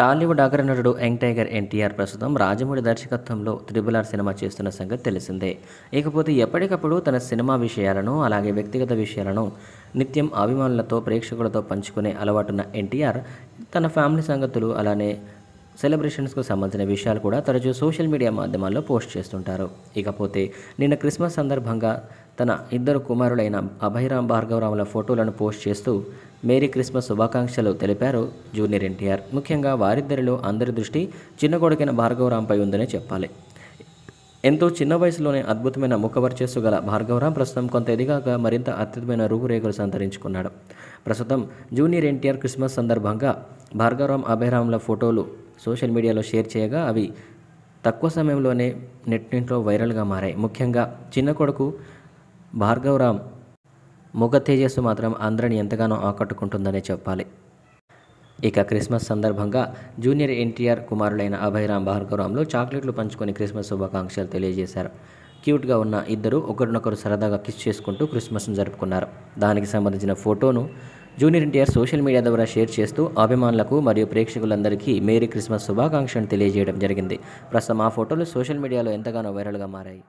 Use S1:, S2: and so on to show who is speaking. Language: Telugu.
S1: టాలీవుడ్ అగ్రనటుడు యంగ్ టైగర్ ఎన్టీఆర్ ప్రస్తుతం రాజమౌళి దర్శకత్వంలో త్రిబుల్ ఆర్ సినిమా చేస్తున్న సంగతి తెలిసిందే ఇకపోతే ఎప్పటికప్పుడు తన సినిమా విషయాలను అలాగే వ్యక్తిగత విషయాలను నిత్యం అభిమానులతో ప్రేక్షకులతో పంచుకునే అలవాటున్న ఎన్టీఆర్ తన ఫ్యామిలీ సంగతులు అలానే సెలబ్రేషన్స్కు సంబంధించిన విషయాలు కూడా తరచూ సోషల్ మీడియా మాధ్యమాల్లో పోస్ట్ చేస్తుంటారు ఇకపోతే నిన్న క్రిస్మస్ సందర్భంగా తన ఇద్దరు కుమారులైన అభయరామ్ భార్గవరాముల ఫోటోలను పోస్ట్ చేస్తూ మేరీ క్రిస్మస్ శుభాకాంక్షలు తెలిపారు జూనియర్ ఎన్టీఆర్ ముఖ్యంగా వారిద్దరిలో అందరి దృష్టి చిన్న కొడుకైన భార్గవరాంపై ఉందని చెప్పాలి ఎంతో చిన్న వయసులోనే అద్భుతమైన ముఖవర్చస్సు గల భార్గవరాం ప్రస్తుతం కొంత ఎదిగాక మరింత అద్భుతమైన రూపురేఖలు సంతరించుకున్నాడు ప్రస్తుతం జూనియర్ ఎన్టీఆర్ క్రిస్మస్ సందర్భంగా భార్గవరాం అభయరాముల ఫోటోలు సోషల్ మీడియాలో షేర్ చేయగా అవి తక్కువ సమయంలోనే నెట్ నెట్టింట్లో వైరల్గా మారాయి ముఖ్యంగా చిన్న కొడుకు భార్గవరాం మొగ తేజస్సు మాత్రం అందరిని ఎంతగానో ఆకట్టుకుంటుందనే చెప్పాలి ఇక క్రిస్మస్ సందర్భంగా జూనియర్ ఎన్టీఆర్ కుమారులైన అభయరామ్ భార్గవరాంలో చాక్లెట్లు పంచుకొని క్రిస్మస్ శుభాకాంక్షలు తెలియజేశారు క్యూట్గా ఉన్న ఇద్దరు ఒకరినొకరు సరదాగా కిస్ చేసుకుంటూ క్రిస్మస్ను జరుపుకున్నారు దానికి సంబంధించిన ఫోటోను జూనియర్ ఎన్టీఆర్ సోషల్ మీడియా ద్వారా షేర్ చేస్తూ అభిమానులకు మరియు ప్రేక్షకులందరికీ మేరీ క్రిస్మస్ శుభాకాంక్షలను తెలియజేయడం జరిగింది ప్రస్తుతం ఆ ఫోటోలు సోషల్ మీడియాలో ఎంతగానో వైరల్గా మారాయి